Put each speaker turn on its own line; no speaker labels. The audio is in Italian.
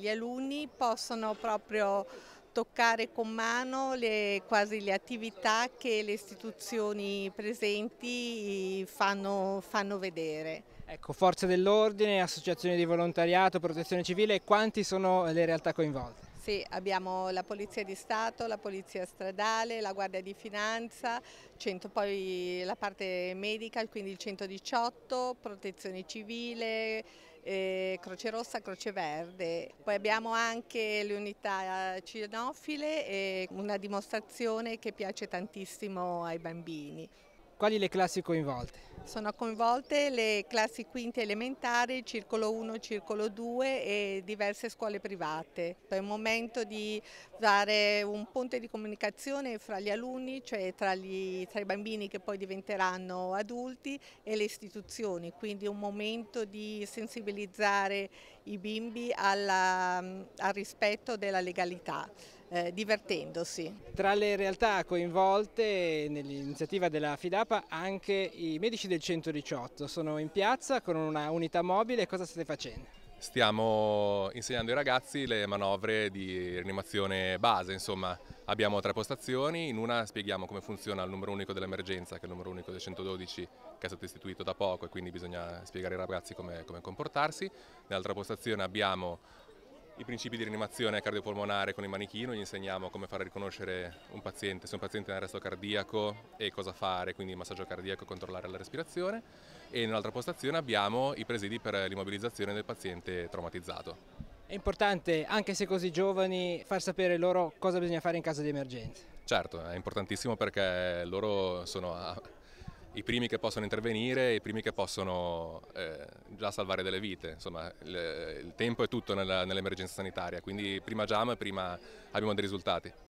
Gli alunni possono proprio toccare con mano le, quasi le attività che le istituzioni presenti fanno, fanno vedere. Ecco,
forze dell'ordine, associazioni di volontariato, protezione civile, quanti sono le realtà coinvolte?
Sì, abbiamo la Polizia di Stato, la Polizia Stradale, la Guardia di Finanza, centro, poi la parte medica, quindi il 118, protezione civile, Croce Rossa, Croce Verde. Poi abbiamo anche le unità cinofile e una dimostrazione che piace tantissimo ai bambini.
Quali le classi coinvolte?
Sono coinvolte le classi quinte elementari, circolo 1, circolo 2 e diverse scuole private. È un momento di dare un ponte di comunicazione fra gli alunni, cioè tra, gli, tra i bambini che poi diventeranno adulti e le istituzioni, quindi un momento di sensibilizzare i bimbi alla, al rispetto della legalità eh, divertendosi.
Tra le realtà coinvolte nell'iniziativa della FIDAPA anche i medici del 118 sono in piazza con una unità mobile, cosa state facendo?
Stiamo insegnando ai ragazzi le manovre di rianimazione base, insomma abbiamo tre postazioni, in una spieghiamo come funziona il numero unico dell'emergenza, che è il numero unico del 112 che è stato istituito da poco e quindi bisogna spiegare ai ragazzi come, come comportarsi, nell'altra postazione abbiamo i principi di rianimazione cardiopolmonare con il manichino, gli insegniamo come far riconoscere un paziente, se un paziente è in arresto cardiaco e cosa fare, quindi massaggio cardiaco, controllare la respirazione e nell'altra postazione abbiamo i presidi per l'immobilizzazione del paziente traumatizzato.
È importante, anche se così giovani, far sapere loro cosa bisogna fare in caso di emergenza.
Certo, è importantissimo perché loro sono ah, i primi che possono intervenire, i primi che possono eh, già salvare delle vite, insomma il, il tempo è tutto nell'emergenza sanitaria, quindi prima e prima abbiamo dei risultati.